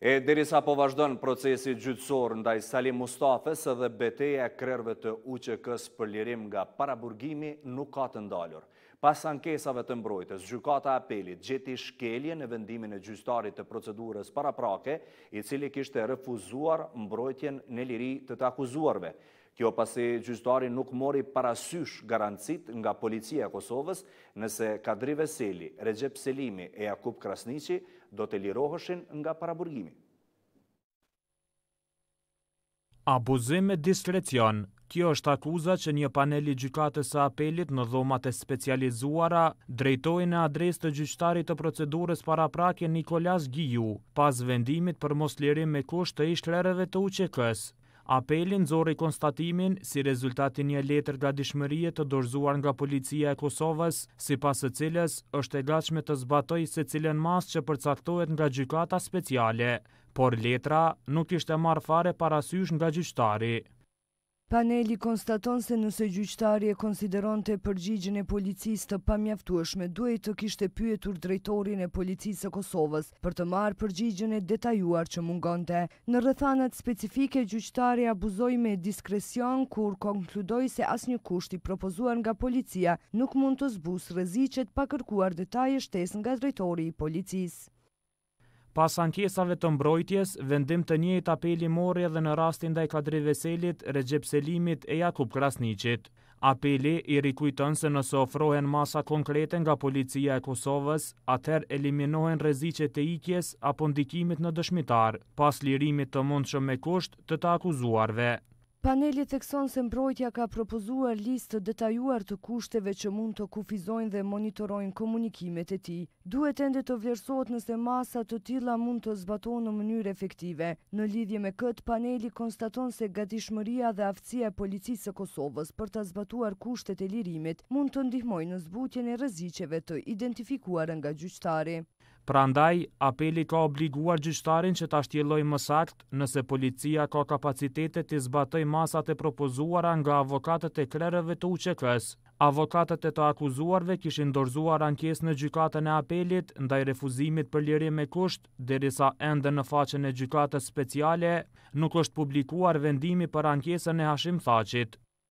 E derisa po vazhdojnë procesi gjytsor ndaj Salim Mustafes edhe beteja krerve të UQK-s për lirim nga paraburgimi nuk ka të ndalur. Pas ankesave të mbrojtës, gjykata apelit gjeti shkelje në vendimin e gjystarit të procedurës paraprake, i cili kishte refuzuar mbrojtjen në liri të të akuzuarve. Kjo pasi gjyqtari nuk mori parasysh garancit nga policia Kosovës nëse Kadri Veseli, Recep Selimi e Jakub Krasnici do të liroheshin nga paraburgimi. Abuzim e diskrecion Kjo është akuza që një paneli gjykatës së apelit në dhomat e specializuara drejtoi në adresë të gjyqtarit të procedurës paraprake Nikolas Giju, pas vendimit për moslirim me kusht të ishtrerëve të UQK-s. Apelin zori konstatimin si rezultatin një letër ga dishmërije të dorzuar nga policia e Kosovës, si pasë cilës është e gashme të zbatoj se cilën mas që përcaktohet nga gjykata speciale, por letra nuk ishte marrë fare parasysh nga gjyqtari. Paneli konstaton se nëse gjyqtari e konsideron të përgjigjën e policis të pamjaftuashme, duhet të kishtë pyetur drejtorin e policisë e Kosovës për të marë përgjigjën e detajuar që mungon të. Në rëthanat specifike, gjyqtari abuzoj me diskresion kur konkludoj se as një kushti propozuar nga policia nuk mund të zbus rëzicet pa kërkuar detaj e shtes nga drejtori i policisë. Pas ankesave të mbrojtjes, vendim të njëjt apeli mori edhe në rastin dhe i Kadri Veselit, Recep Selimit e Jakub Krasnicit. Apeli i rikujton se nëse ofrohen masa konkrete nga policia e Kosovës, atër eliminohen rezicet e ikjes apo ndikimit në dëshmitar, pas lirimit të mund shumë me kusht të të akuzuarve. Paneli thekson se mbrojtja ka propozuar listë detajuar të kushteve që mund të kufizojnë dhe monitorojnë komunikimet e ti. Duhet ende të vlerësot nëse masa të tila mund të zbato në mënyrë efektive. Në lidhje me këtë, paneli konstaton se gatishmëria dhe aftësia policisë e Kosovës për të zbatuar kushtet e lirimit mund të ndihmoj në zbutjen e rëziceve të identifikuar nga gjyqtari. Pra ndaj, apeli ka obliguar gjyçtarin që ta shtjeloj më sakt nëse policia ka kapacitetet të zbatoj masat e propozuara nga avokatët e krereve të uqekës. Avokatët e të akuzuarve kishin ndorzuar ankes në gjykatën e apelit ndaj refuzimit për lirim e kusht, derisa ende në faqen e gjykatës speciale nuk është publikuar vendimi për ankesën e Hashim Thaqit.